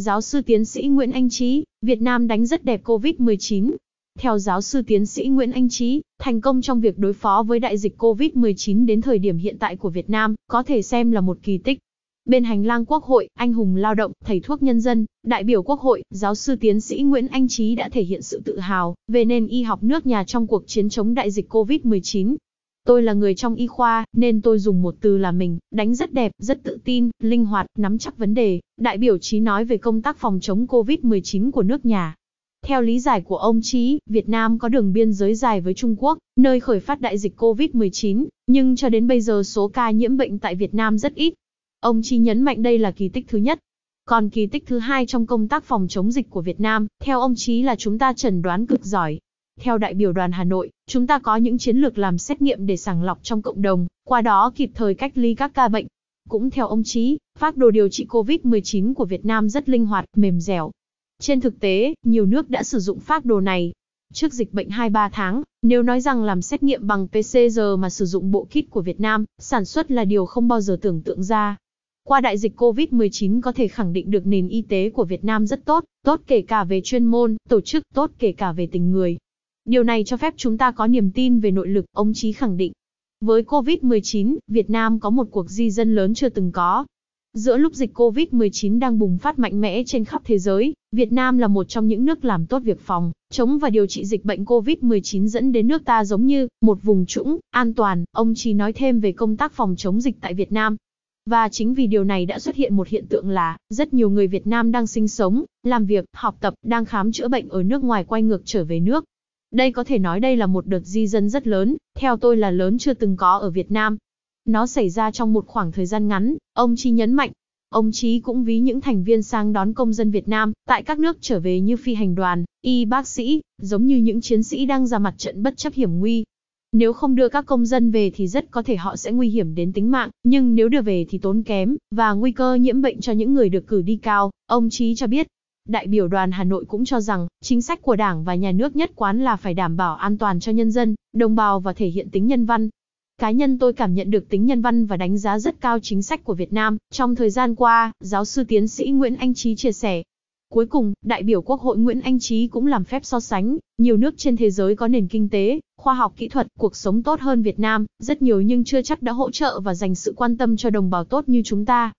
Giáo sư tiến sĩ Nguyễn Anh Trí, Việt Nam đánh rất đẹp COVID-19. Theo giáo sư tiến sĩ Nguyễn Anh Trí, thành công trong việc đối phó với đại dịch COVID-19 đến thời điểm hiện tại của Việt Nam có thể xem là một kỳ tích. Bên hành lang Quốc hội, anh hùng lao động, thầy thuốc nhân dân, đại biểu Quốc hội, giáo sư tiến sĩ Nguyễn Anh Trí đã thể hiện sự tự hào về nền y học nước nhà trong cuộc chiến chống đại dịch COVID-19, Tôi là người trong y khoa, nên tôi dùng một từ là mình, đánh rất đẹp, rất tự tin, linh hoạt, nắm chắc vấn đề, đại biểu Chí nói về công tác phòng chống COVID-19 của nước nhà. Theo lý giải của ông Chí, Việt Nam có đường biên giới dài với Trung Quốc, nơi khởi phát đại dịch COVID-19, nhưng cho đến bây giờ số ca nhiễm bệnh tại Việt Nam rất ít. Ông Chí nhấn mạnh đây là kỳ tích thứ nhất. Còn kỳ tích thứ hai trong công tác phòng chống dịch của Việt Nam, theo ông Chí là chúng ta chẩn đoán cực giỏi, theo đại biểu đoàn Hà Nội, chúng ta có những chiến lược làm xét nghiệm để sàng lọc trong cộng đồng, qua đó kịp thời cách ly các ca bệnh. Cũng theo ông Chí, phác đồ điều trị COVID-19 của Việt Nam rất linh hoạt, mềm dẻo. Trên thực tế, nhiều nước đã sử dụng phác đồ này. Trước dịch bệnh 2-3 tháng, nếu nói rằng làm xét nghiệm bằng PCR mà sử dụng bộ kit của Việt Nam, sản xuất là điều không bao giờ tưởng tượng ra. Qua đại dịch COVID-19 có thể khẳng định được nền y tế của Việt Nam rất tốt, tốt kể cả về chuyên môn, tổ chức tốt kể cả về tình người. Điều này cho phép chúng ta có niềm tin về nội lực, ông Chí khẳng định. Với COVID-19, Việt Nam có một cuộc di dân lớn chưa từng có. Giữa lúc dịch COVID-19 đang bùng phát mạnh mẽ trên khắp thế giới, Việt Nam là một trong những nước làm tốt việc phòng, chống và điều trị dịch bệnh COVID-19 dẫn đến nước ta giống như một vùng trũng, an toàn, ông Chí nói thêm về công tác phòng chống dịch tại Việt Nam. Và chính vì điều này đã xuất hiện một hiện tượng là, rất nhiều người Việt Nam đang sinh sống, làm việc, học tập, đang khám chữa bệnh ở nước ngoài quay ngược trở về nước, đây có thể nói đây là một đợt di dân rất lớn, theo tôi là lớn chưa từng có ở Việt Nam. Nó xảy ra trong một khoảng thời gian ngắn, ông Chi nhấn mạnh. Ông Chí cũng ví những thành viên sang đón công dân Việt Nam tại các nước trở về như phi hành đoàn, y bác sĩ, giống như những chiến sĩ đang ra mặt trận bất chấp hiểm nguy. Nếu không đưa các công dân về thì rất có thể họ sẽ nguy hiểm đến tính mạng, nhưng nếu đưa về thì tốn kém, và nguy cơ nhiễm bệnh cho những người được cử đi cao, ông Chí cho biết. Đại biểu đoàn Hà Nội cũng cho rằng, chính sách của Đảng và nhà nước nhất quán là phải đảm bảo an toàn cho nhân dân, đồng bào và thể hiện tính nhân văn. Cá nhân tôi cảm nhận được tính nhân văn và đánh giá rất cao chính sách của Việt Nam trong thời gian qua, giáo sư tiến sĩ Nguyễn Anh Trí chia sẻ. Cuối cùng, đại biểu Quốc hội Nguyễn Anh Trí cũng làm phép so sánh, nhiều nước trên thế giới có nền kinh tế, khoa học kỹ thuật, cuộc sống tốt hơn Việt Nam, rất nhiều nhưng chưa chắc đã hỗ trợ và dành sự quan tâm cho đồng bào tốt như chúng ta.